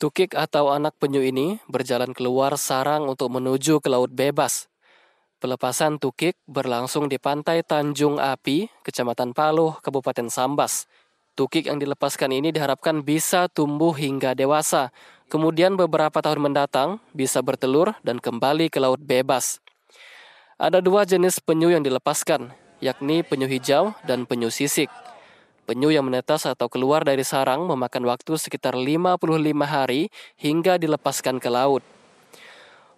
Tukik atau anak penyu ini berjalan keluar sarang untuk menuju ke laut bebas. Pelepasan tukik berlangsung di pantai Tanjung Api, Kecamatan Paluh, Kabupaten Sambas. Tukik yang dilepaskan ini diharapkan bisa tumbuh hingga dewasa, kemudian beberapa tahun mendatang bisa bertelur dan kembali ke laut bebas. Ada dua jenis penyu yang dilepaskan, yakni penyu hijau dan penyu sisik. Penyu yang menetas atau keluar dari sarang memakan waktu sekitar 55 hari hingga dilepaskan ke laut.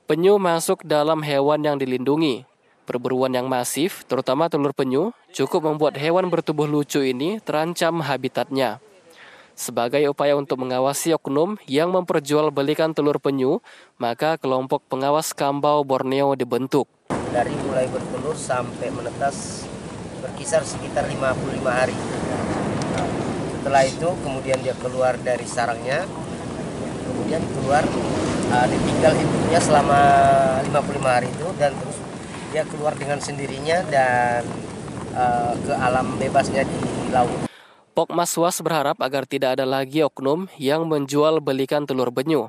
Penyu masuk dalam hewan yang dilindungi. Perburuan yang masif, terutama telur penyu, cukup membuat hewan bertubuh lucu ini terancam habitatnya. Sebagai upaya untuk mengawasi oknum yang memperjualbelikan telur penyu, maka kelompok pengawas kambau Borneo dibentuk. Dari mulai bertelur sampai menetas berkisar sekitar 55 hari setelah itu kemudian dia keluar dari sarangnya kemudian keluar uh, ditinggal ibunya selama 55 hari itu dan terus dia keluar dengan sendirinya dan uh, ke alam bebasnya di laut Pokmaswas berharap agar tidak ada lagi oknum yang menjual belikan telur penyu.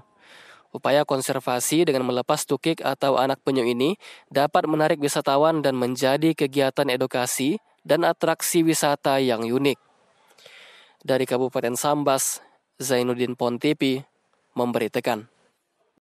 Upaya konservasi dengan melepas tukik atau anak penyu ini dapat menarik wisatawan dan menjadi kegiatan edukasi dan atraksi wisata yang unik dari Kabupaten Sambas, Zainuddin Pontipi, memberitakan.